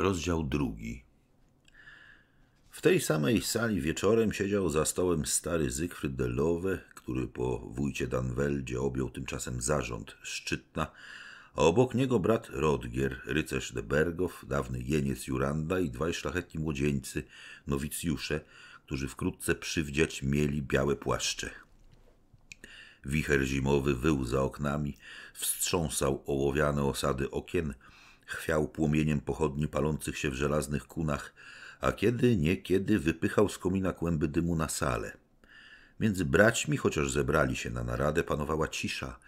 Rozdział drugi. W tej samej sali wieczorem siedział za stołem stary Zygfryd de który po wójcie Danweldzie objął tymczasem zarząd Szczytna, a obok niego brat Rodgier, rycerz de Bergow, dawny jeniec Juranda i dwaj szlachetni młodzieńcy, nowicjusze, którzy wkrótce przywdziać mieli białe płaszcze. Wicher zimowy wył za oknami, wstrząsał ołowiane osady okien – chwiał płomieniem pochodni palących się w żelaznych kunach, a kiedy niekiedy wypychał z komina kłęby dymu na salę. Między braćmi, chociaż zebrali się na naradę, panowała cisza,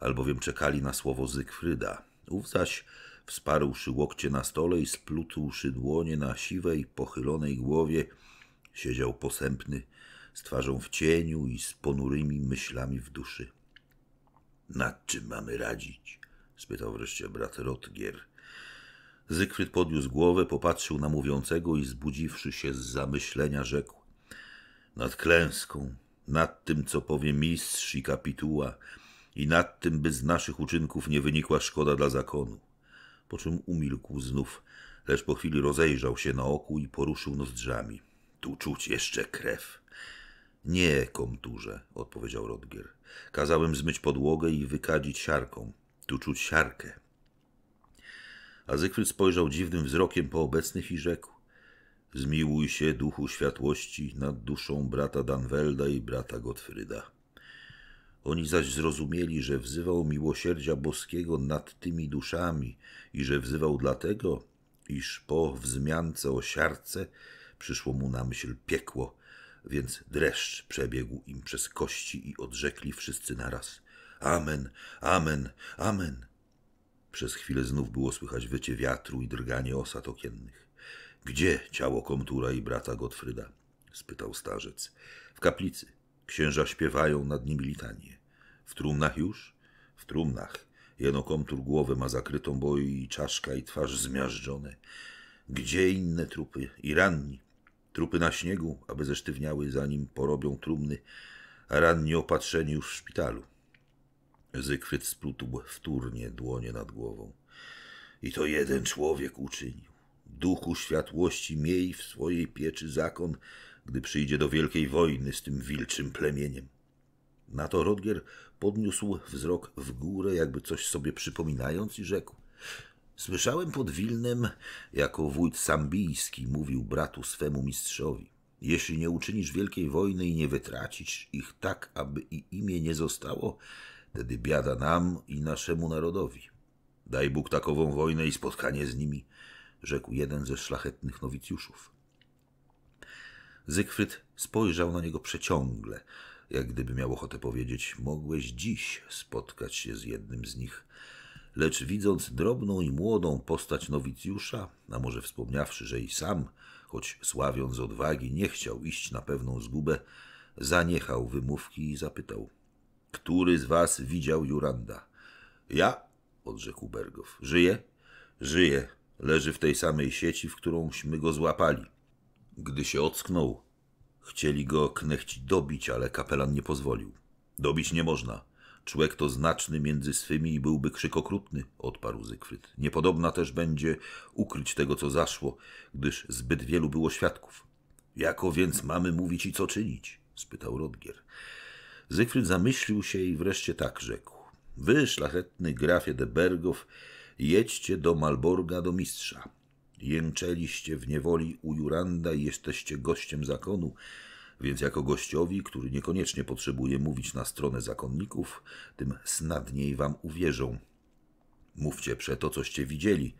albowiem czekali na słowo Zygfryda. Ów zaś wsparłszy łokcie na stole i splutłszy dłonie na siwej, pochylonej głowie, siedział posępny, z twarzą w cieniu i z ponurymi myślami w duszy. Nad czym mamy radzić? spytał wreszcie brat Rotgier, Zygfryd podniósł głowę, popatrzył na mówiącego i zbudziwszy się z zamyślenia rzekł. Nad klęską, nad tym, co powie mistrz i kapituła i nad tym, by z naszych uczynków nie wynikła szkoda dla zakonu. Po czym umilkł znów, lecz po chwili rozejrzał się na oku i poruszył nozdrzami. Tu czuć jeszcze krew. Nie, komturze, odpowiedział Rodgier. Kazałem zmyć podłogę i wykadzić siarką. Tu czuć siarkę. A Zygfryd spojrzał dziwnym wzrokiem po obecnych i rzekł Zmiłuj się, duchu światłości, nad duszą brata Danwelda i brata Gottfryda. Oni zaś zrozumieli, że wzywał miłosierdzia boskiego nad tymi duszami i że wzywał dlatego, iż po wzmiance o siarce przyszło mu na myśl piekło, więc dreszcz przebiegł im przez kości i odrzekli wszyscy naraz. Amen, amen, amen. Przez chwilę znów było słychać wycie wiatru i drganie osad okiennych. Gdzie ciało komtura i brata Gottfrieda? – spytał starzec. W kaplicy. Księża śpiewają nad nimi litanie. W trumnach już? W trumnach. Jeno komtur głowę ma zakrytą, bo i czaszka i twarz zmiażdżone. Gdzie inne trupy? I ranni. Trupy na śniegu, aby zesztywniały, zanim porobią trumny, a ranni opatrzeni już w szpitalu. Zygfryd splótł wtórnie dłonie nad głową. I to jeden człowiek uczynił. Duchu światłości miej w swojej pieczy zakon, gdy przyjdzie do wielkiej wojny z tym wilczym plemieniem. Na to Rodgier podniósł wzrok w górę, jakby coś sobie przypominając i rzekł. Słyszałem pod Wilnem, jako wójt sambijski mówił bratu swemu mistrzowi. Jeśli nie uczynisz wielkiej wojny i nie wytracisz ich tak, aby i imię nie zostało, Tedy biada nam i naszemu narodowi. Daj Bóg takową wojnę i spotkanie z nimi, rzekł jeden ze szlachetnych nowicjuszów. Zygfryd spojrzał na niego przeciągle, jak gdyby miał ochotę powiedzieć: Mogłeś dziś spotkać się z jednym z nich. Lecz widząc drobną i młodą postać nowicjusza, a może wspomniawszy, że i sam, choć sławiąc odwagi, nie chciał iść na pewną zgubę, zaniechał wymówki i zapytał: który z was widział Juranda? Ja, odrzekł Bergow. Żyje? Żyje. Leży w tej samej sieci, w którąśmy go złapali. Gdy się ocknął, chcieli go knechci dobić, ale kapelan nie pozwolił. Dobić nie można. Człek to znaczny między swymi i byłby krzyk okrutny, odparł Zygfryd. Niepodobna też będzie ukryć tego, co zaszło, gdyż zbyt wielu było świadków. Jako więc mamy mówić i co czynić? spytał Rodgier. Zygfryd zamyślił się i wreszcie tak rzekł. Wy, szlachetny grafie de Bergow, jedźcie do Malborga, do mistrza. Jęczeliście w niewoli u Juranda i jesteście gościem zakonu, więc jako gościowi, który niekoniecznie potrzebuje mówić na stronę zakonników, tym snadniej wam uwierzą. Mówcie przeto, coście widzieli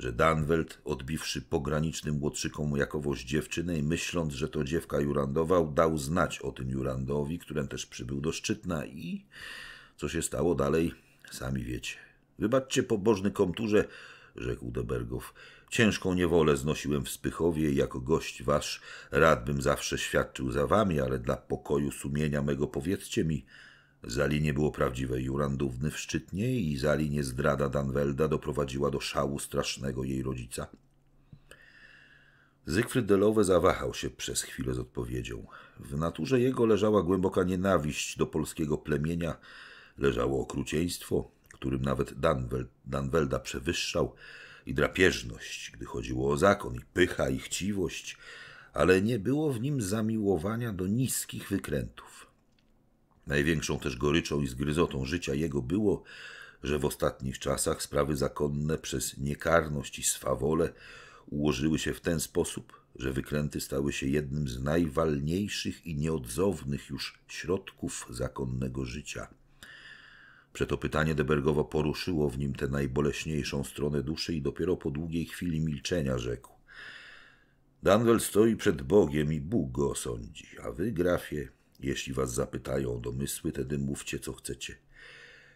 że Danwelt, odbiwszy pogranicznym łotrzykom jakowość dziewczyny i myśląc, że to dziewka jurandował, dał znać o tym jurandowi, którym też przybył do Szczytna i... Co się stało dalej, sami wiecie. Wybaczcie pobożny komturze, rzekł Debergow. Ciężką niewolę znosiłem w Spychowie i jako gość wasz radbym zawsze świadczył za wami, ale dla pokoju sumienia mego powiedzcie mi, Zali nie było prawdziwej jurandówny w szczytnie i zali nie zdrada Danwelda doprowadziła do szału strasznego jej rodzica. Zygfryd Delowe zawahał się przez chwilę z odpowiedzią. W naturze jego leżała głęboka nienawiść do polskiego plemienia, leżało okrucieństwo, którym nawet Danwel, Danwelda przewyższał, i drapieżność, gdy chodziło o zakon, i pycha, i chciwość, ale nie było w nim zamiłowania do niskich wykrętów. Największą też goryczą i zgryzotą życia jego było, że w ostatnich czasach sprawy zakonne przez niekarność i swawole ułożyły się w ten sposób, że wykręty stały się jednym z najwalniejszych i nieodzownych już środków zakonnego życia. Przeto pytanie Debergowo poruszyło w nim tę najboleśniejszą stronę duszy i dopiero po długiej chwili milczenia rzekł. Danwel stoi przed Bogiem i Bóg go osądzi, a wy, grafie, jeśli was zapytają o domysły, tedy mówcie, co chcecie.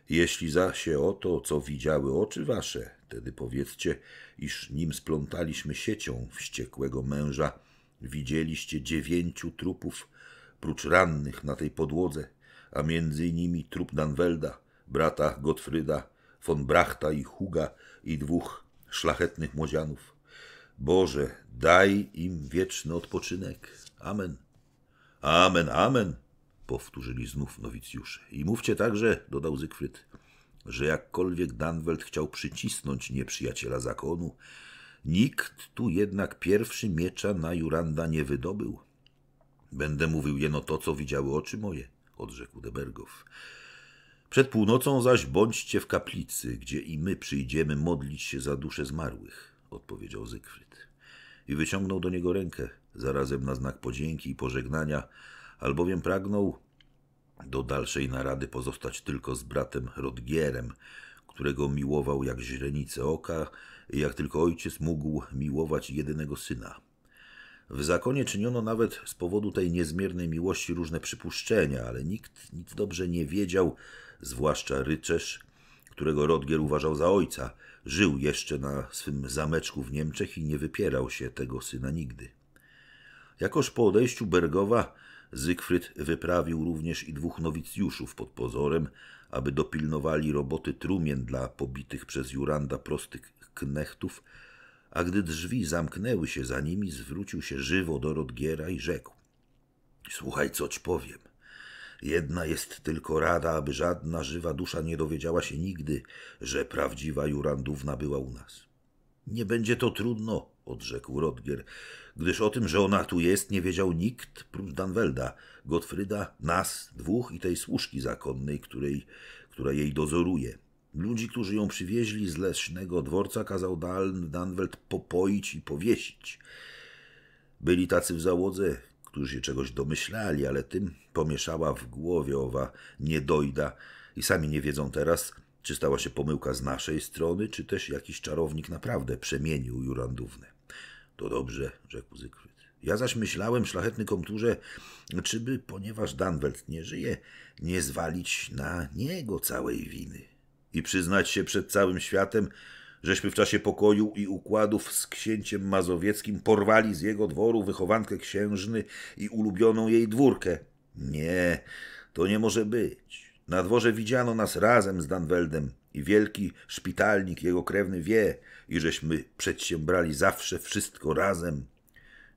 Jeśli zaś o to, co widziały oczy wasze, tedy powiedzcie, iż nim splątaliśmy siecią wściekłego męża, widzieliście dziewięciu trupów, prócz rannych na tej podłodze, a między nimi trup Danwelda, brata Gottfrieda, von Brachta i Huga i dwóch szlachetnych młodzianów. Boże, daj im wieczny odpoczynek. Amen. Amen, amen, powtórzyli znów nowicjusze. I mówcie także, dodał Zygfryd, że jakkolwiek Danwelt chciał przycisnąć nieprzyjaciela zakonu, nikt tu jednak pierwszy miecza na Juranda nie wydobył. Będę mówił jeno to, co widziały oczy moje, odrzekł Debergow. Przed północą zaś bądźcie w kaplicy, gdzie i my przyjdziemy modlić się za dusze zmarłych, odpowiedział Zygfryd. I wyciągnął do niego rękę zarazem na znak podzięki i pożegnania, albowiem pragnął do dalszej narady pozostać tylko z bratem Rodgierem, którego miłował jak źrenice oka, jak tylko ojciec mógł miłować jedynego syna. W zakonie czyniono nawet z powodu tej niezmiernej miłości różne przypuszczenia, ale nikt nic dobrze nie wiedział, zwłaszcza Ryczesz, którego Rodgier uważał za ojca. Żył jeszcze na swym zameczku w Niemczech i nie wypierał się tego syna nigdy. Jakoż po odejściu Bergowa Zygfryd wyprawił również i dwóch nowicjuszów pod pozorem, aby dopilnowali roboty trumien dla pobitych przez Juranda prostych knechtów, a gdy drzwi zamknęły się za nimi, zwrócił się żywo do Rodgiera i rzekł – Słuchaj, co ci powiem. Jedna jest tylko rada, aby żadna żywa dusza nie dowiedziała się nigdy, że prawdziwa Jurandówna była u nas. Nie będzie to trudno, odrzekł Rodgier, gdyż o tym, że ona tu jest, nie wiedział nikt prócz Danwelda, Gottfryda, nas dwóch i tej służki zakonnej, której, która jej dozoruje. Ludzi, którzy ją przywieźli z leśnego dworca, kazał Dan Danweld popoić i powiesić. Byli tacy w załodze, którzy się czegoś domyślali, ale tym pomieszała w głowie owa niedojda i sami nie wiedzą teraz, czy stała się pomyłka z naszej strony, czy też jakiś czarownik naprawdę przemienił Jurandównę. To dobrze, rzekł Zygfryd. Ja zaś myślałem, szlachetny komturze, czyby, ponieważ Danwelt nie żyje, nie zwalić na niego całej winy i przyznać się przed całym światem, żeśmy w czasie pokoju i układów z księciem mazowieckim porwali z jego dworu wychowankę księżny i ulubioną jej dwórkę. Nie, to nie może być. Na dworze widziano nas razem z Danweldem i wielki szpitalnik jego krewny wie, i żeśmy przedsiębrali zawsze wszystko razem,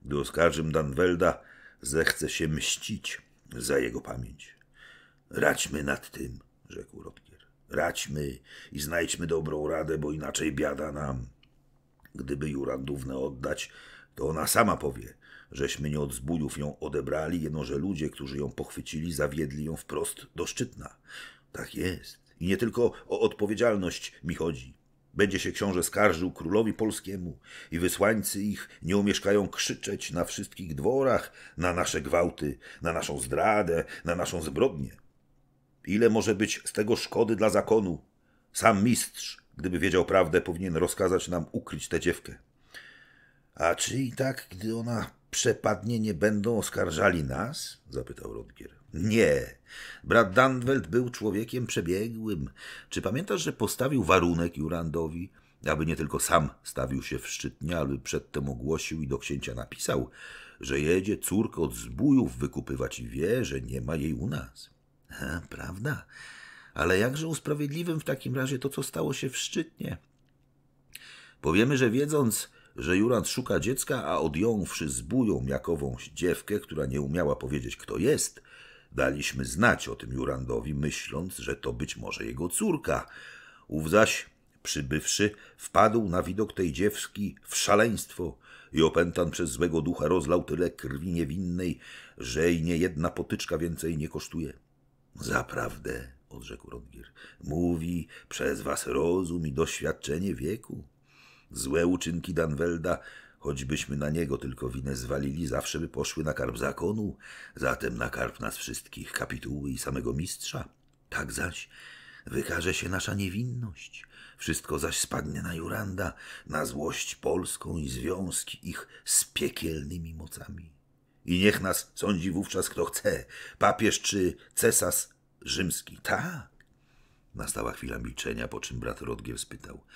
gdy oskarżym Danwelda zechce się mścić za jego pamięć. Radźmy nad tym, rzekł Rotkier. Radźmy i znajdźmy dobrą radę, bo inaczej biada nam. Gdyby Jurandówne oddać, to ona sama powie, żeśmy nie od zbójów ją odebrali, jeno że ludzie, którzy ją pochwycili, zawiedli ją wprost do szczytna. Tak jest. I nie tylko o odpowiedzialność mi chodzi. Będzie się książę skarżył królowi polskiemu i wysłańcy ich nie omieszkają krzyczeć na wszystkich dworach na nasze gwałty, na naszą zdradę, na naszą zbrodnię. Ile może być z tego szkody dla zakonu? Sam mistrz, gdyby wiedział prawdę, powinien rozkazać nam ukryć tę dziewkę. A czy i tak, gdy ona przepadnie nie będą oskarżali nas? zapytał Rodgier. Nie. Brat Danwelt był człowiekiem przebiegłym. Czy pamiętasz, że postawił warunek Jurandowi, aby nie tylko sam stawił się w szczytnie, ale przedtem ogłosił i do księcia napisał, że jedzie córkę od zbójów wykupywać i wie, że nie ma jej u nas. Ha, prawda? Ale jakże usprawiedliwym w takim razie to, co stało się w szczytnie? Powiemy, że wiedząc, że Jurand szuka dziecka, a odjąwszy z bują jakowąś dziewkę, która nie umiała powiedzieć, kto jest, daliśmy znać o tym Jurandowi, myśląc, że to być może jego córka. Ów zaś przybywszy, wpadł na widok tej dziewki w szaleństwo i opętan przez złego ducha rozlał tyle krwi niewinnej, że i nie jedna potyczka więcej nie kosztuje. Zaprawdę, odrzekł Rodgier, mówi przez was rozum i doświadczenie wieku. Złe uczynki Danwelda, choćbyśmy na niego tylko winę zwalili, zawsze by poszły na karb zakonu, zatem na karb nas wszystkich, kapituły i samego mistrza. Tak zaś wykaże się nasza niewinność. Wszystko zaś spadnie na Juranda, na złość polską i związki ich z piekielnymi mocami. I niech nas sądzi wówczas kto chce, papież czy cesarz rzymski. Tak. Nastała chwila milczenia, po czym brat Rodgiew spytał –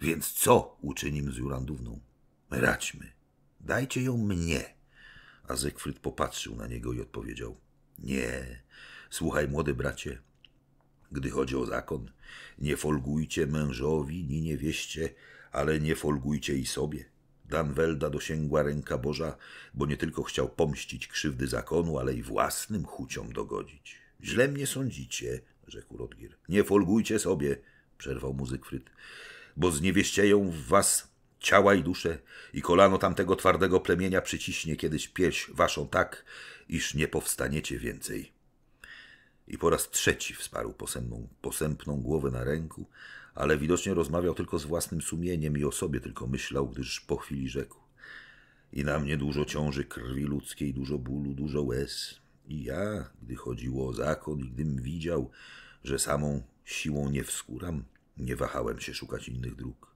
więc co uczynimy z Jurandówną? Radźmy. Dajcie ją mnie. A Zygfryd popatrzył na niego i odpowiedział. Nie. Słuchaj, młody bracie, gdy chodzi o zakon, nie folgujcie mężowi ni niewieście, ale nie folgujcie i sobie. Danwelda dosięgła ręka Boża, bo nie tylko chciał pomścić krzywdy zakonu, ale i własnym chuciom dogodzić. Źle mnie sądzicie, rzekł Rodgir. Nie folgujcie sobie, przerwał mu Zygfryd bo zniewieścieją w was ciała i dusze i kolano tamtego twardego plemienia przyciśnie kiedyś pierś waszą tak, iż nie powstaniecie więcej. I po raz trzeci wsparł posępną, posępną głowę na ręku, ale widocznie rozmawiał tylko z własnym sumieniem i o sobie tylko myślał, gdyż po chwili rzekł. I na mnie dużo ciąży krwi ludzkiej, dużo bólu, dużo łez. I ja, gdy chodziło o zakon i gdym widział, że samą siłą nie wskuram, nie wahałem się szukać innych dróg.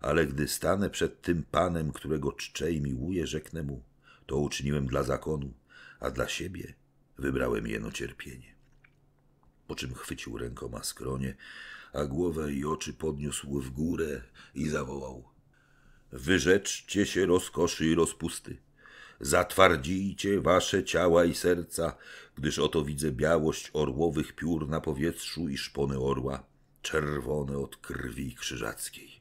Ale gdy stanę przed tym panem, którego czczę i miłuję, rzeknę mu: To uczyniłem dla zakonu, a dla siebie wybrałem jeno cierpienie. Po czym chwycił rękoma skronie, a głowę i oczy podniósł w górę i zawołał: Wyrzeczcie się rozkoszy i rozpusty. Zatwardzijcie wasze ciała i serca, gdyż oto widzę białość orłowych piór na powietrzu i szpony orła czerwone od krwi krzyżackiej.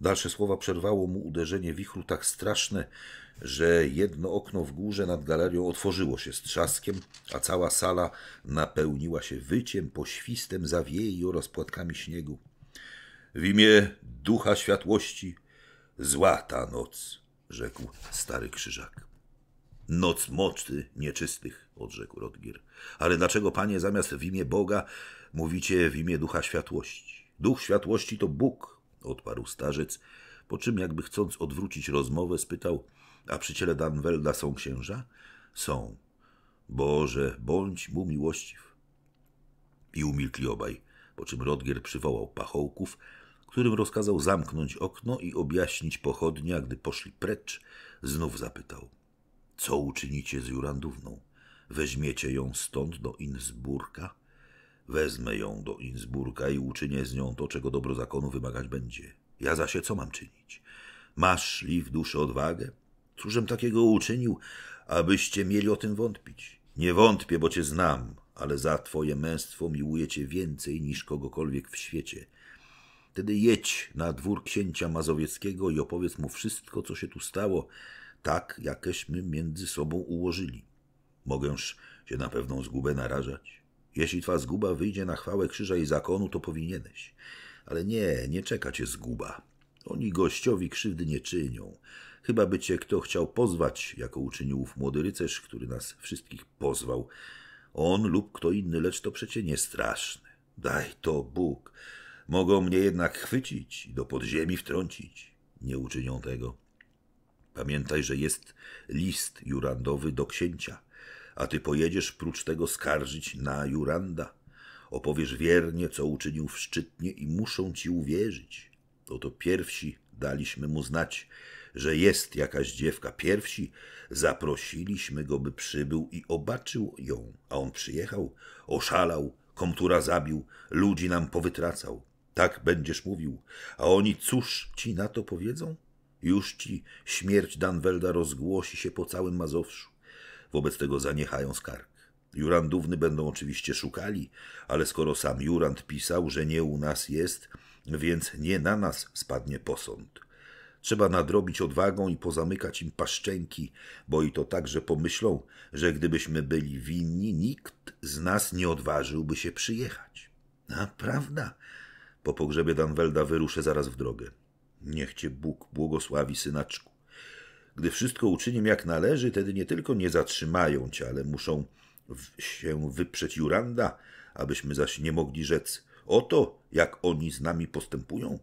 Dalsze słowa przerwało mu uderzenie wichru tak straszne, że jedno okno w górze nad galerią otworzyło się z trzaskiem, a cała sala napełniła się wyciem, poświstem zawiei oraz płatkami śniegu. W imię ducha światłości, zła ta noc, rzekł stary krzyżak. Noc moczty nieczystych, odrzekł Rodgir. Ale dlaczego, panie, zamiast w imię Boga Mówicie w imię Ducha Światłości. Duch Światłości to Bóg, odparł starzec, po czym jakby chcąc odwrócić rozmowę, spytał, a przy ciele Danwelda są księża? Są. Boże, bądź mu miłościw. I umilkli obaj, po czym Rodgier przywołał pachołków, którym rozkazał zamknąć okno i objaśnić pochodnia, gdy poszli precz, znów zapytał. Co uczynicie z Jurandówną? Weźmiecie ją stąd do Innsburga? Wezmę ją do Innsburga i uczynię z nią to, czego dobro zakonu wymagać będzie. Ja zaś co mam czynić? Masz li w duszy odwagę? Cóżem takiego uczynił, abyście mieli o tym wątpić? Nie wątpię, bo cię znam, ale za twoje męstwo miłuję cię więcej niż kogokolwiek w świecie. Tedy jedź na dwór księcia Mazowieckiego i opowiedz mu wszystko, co się tu stało, tak jakeśmy między sobą ułożyli. Mogęż się na pewną zgubę narażać? Jeśli twa zguba wyjdzie na chwałę krzyża i zakonu, to powinieneś. Ale nie, nie czeka cię zguba. Oni gościowi krzywdy nie czynią. Chyba by cię kto chciał pozwać, jako uczynił ów młody rycerz, który nas wszystkich pozwał. On lub kto inny, lecz to przecie nie straszne. Daj to Bóg. Mogą mnie jednak chwycić i do podziemi wtrącić. Nie uczynią tego. Pamiętaj, że jest list jurandowy do księcia a ty pojedziesz prócz tego skarżyć na Juranda. Opowiesz wiernie, co uczynił w szczytnie i muszą ci uwierzyć. Oto no pierwsi daliśmy mu znać, że jest jakaś dziewka. Pierwsi zaprosiliśmy go, by przybył i obaczył ją, a on przyjechał, oszalał, komtura zabił, ludzi nam powytracał. Tak będziesz mówił, a oni cóż ci na to powiedzą? Już ci śmierć Danwelda rozgłosi się po całym Mazowszu wobec tego zaniechają skarg. Jurandówny będą oczywiście szukali, ale skoro sam Jurand pisał, że nie u nas jest, więc nie na nas spadnie posąd. Trzeba nadrobić odwagą i pozamykać im paszczęki, bo i to także pomyślą, że gdybyśmy byli winni, nikt z nas nie odważyłby się przyjechać. Naprawdę? Po pogrzebie Danwelda wyruszę zaraz w drogę. Niech cię Bóg błogosławi, synaczku. Gdy wszystko uczynię jak należy, tedy nie tylko nie zatrzymają cię, ale muszą się wyprzeć Juranda, abyśmy zaś nie mogli rzec oto, jak oni z nami postępują.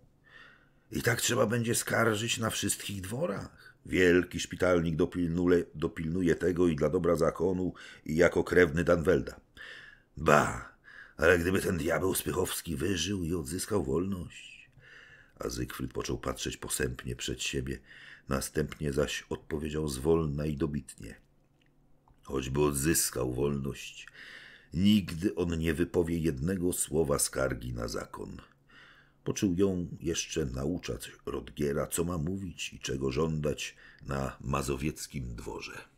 I tak trzeba będzie skarżyć na wszystkich dworach. Wielki szpitalnik dopilnuje, dopilnuje tego i dla dobra zakonu, i jako krewny Danwelda. Ba, ale gdyby ten diabeł Spychowski wyżył i odzyskał wolność. A Zygfryd począł patrzeć posępnie przed siebie. Następnie zaś odpowiedział zwolna i dobitnie. Choćby odzyskał wolność, nigdy on nie wypowie jednego słowa skargi na zakon. Począł ją jeszcze nauczać Rodgiera, co ma mówić i czego żądać na mazowieckim dworze.